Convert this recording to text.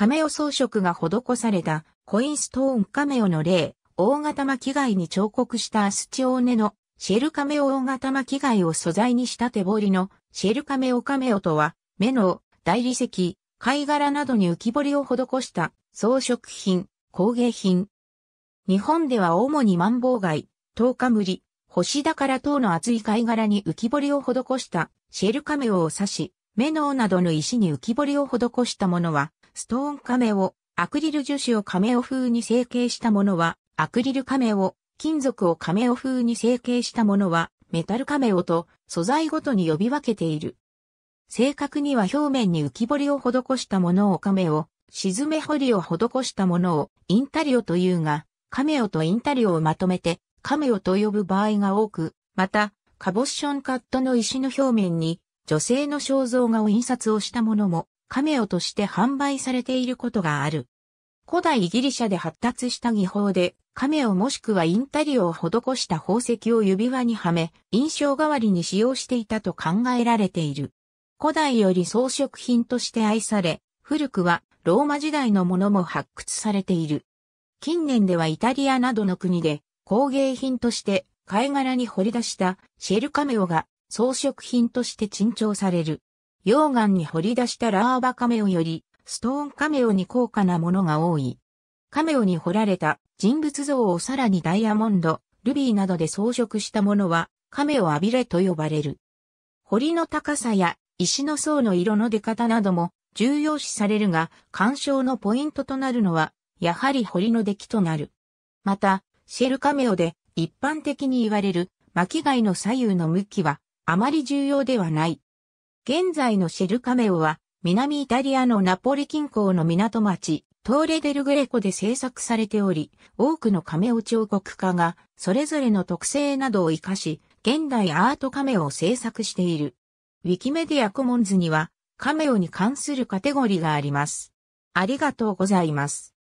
亀を装飾が施されたコインストーンカメオの例、大型巻貝に彫刻したアスチオーネのシェルカメオ大型巻貝を素材にした手彫りのシェルカメオカメオとは、目の大理石、貝殻などに浮き彫りを施した装飾品、工芸品。日本では主にマンボウ貝、トウカムリ、星だから等の厚い貝殻に浮き彫りを施したシェルカメオを刺し、メノウなどの石に浮き彫りを施したものは、ストーン亀を、アクリル樹脂を亀を風に成形したものは、アクリル亀を、金属を亀を風に成形したものは、メタル亀をと、素材ごとに呼び分けている。正確には表面に浮き彫りを施したものを亀を、沈め彫りを施したものをインタリオというが、亀をとインタリオをまとめて亀をと呼ぶ場合が多く、また、カボッションカットの石の表面に女性の肖像画を印刷をしたものもカメオとして販売されていることがある。古代ギリシャで発達した技法で、カメオもしくはインタリオを施した宝石を指輪にはめ、印象代わりに使用していたと考えられている。古代より装飾品として愛され、古くはローマ時代のものも発掘されている。近年ではイタリアなどの国で工芸品として貝殻に掘り出したシェルカメオが装飾品として珍重される。溶岩に掘り出したラーバカメオより、ストーンカメオに高価なものが多い。カメオに掘られた人物像をさらにダイヤモンド、ルビーなどで装飾したものは、カメオアビレと呼ばれる。堀の高さや石の層の色の出方なども重要視されるが、鑑賞のポイントとなるのは、やはり堀の出来となる。また、シェルカメオで一般的に言われる巻き貝の左右の向きはあまり重要ではない。現在のシェルカメオは、南イタリアのナポリ近郊の港町、トーレデルグレコで制作されており、多くのカメオ彫刻家が、それぞれの特性などを活かし、現代アートカメオを制作している。ウィキメディアコモンズには、カメオに関するカテゴリーがあります。ありがとうございます。